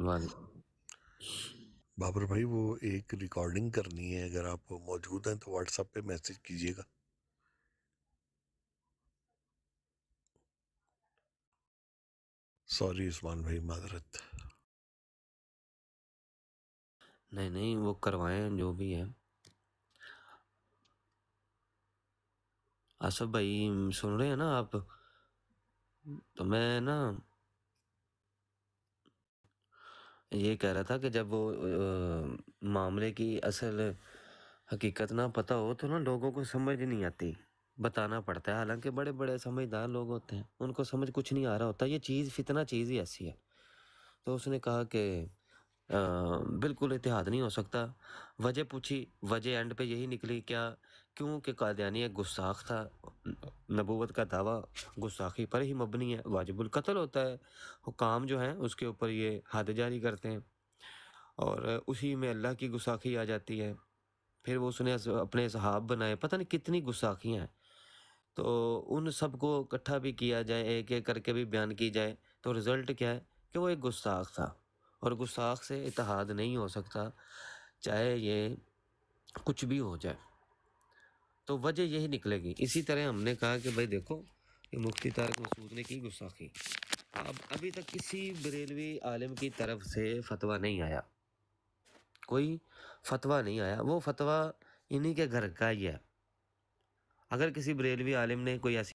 हाँ बाबर भाई वो एक रिकॉर्डिंग करनी है अगर आप मौजूद हैं तो व्हाट्सएप पे मैसेज कीजिएगा सॉरी उस्मान भाई माजरत नहीं नहीं वो करवाएं जो भी है आसफ भाई सुन रहे हैं ना आप तो मैं ना ये कह रहा था कि जब वो आ, मामले की असल हकीकत ना पता हो तो ना लोगों को समझ नहीं आती बताना पड़ता है हालांकि बड़े बड़े समझदार लोग होते हैं उनको समझ कुछ नहीं आ रहा होता ये चीज़ फितना चीज़ ही ऐसी है तो उसने कहा कि बिल्कुल इतिहाद नहीं हो सकता वजह पूछी वजह एंड पे यही निकली क्या क्योंकि कादयानी एक गुस्साख था नबूवत का दावा गुस्साखी पर ही मबनी है वाजिबुल कत्ल होता है हुकाम जो हैं उसके ऊपर ये हद जारी करते हैं और उसी में अल्लाह की गुस्साखी आ जाती है फिर वो उसने अपने सहाब बनाए पता नहीं कितनी गुस्साखियाँ हैं तो उन सब को इकट्ठा भी किया जाए एक एक करके भी बयान की जाए तो रिज़ल्ट क्या है कि वो एक गुस्साख था और गुस्साख से इतिहाद नहीं हो सकता चाहे ये कुछ भी हो जाए तो वजह यही निकलेगी इसी तरह हमने कहा कि भाई देखो कि मुफ्ती तारक मसूद ने की गुस्साखी अब अभी तक किसी बरेलवी आलम की तरफ से फतवा नहीं आया कोई फतवा नहीं आया वो फतवा इन्हीं के घर का ही है अगर किसी बरेलवी आलिम ने कोई ऐसी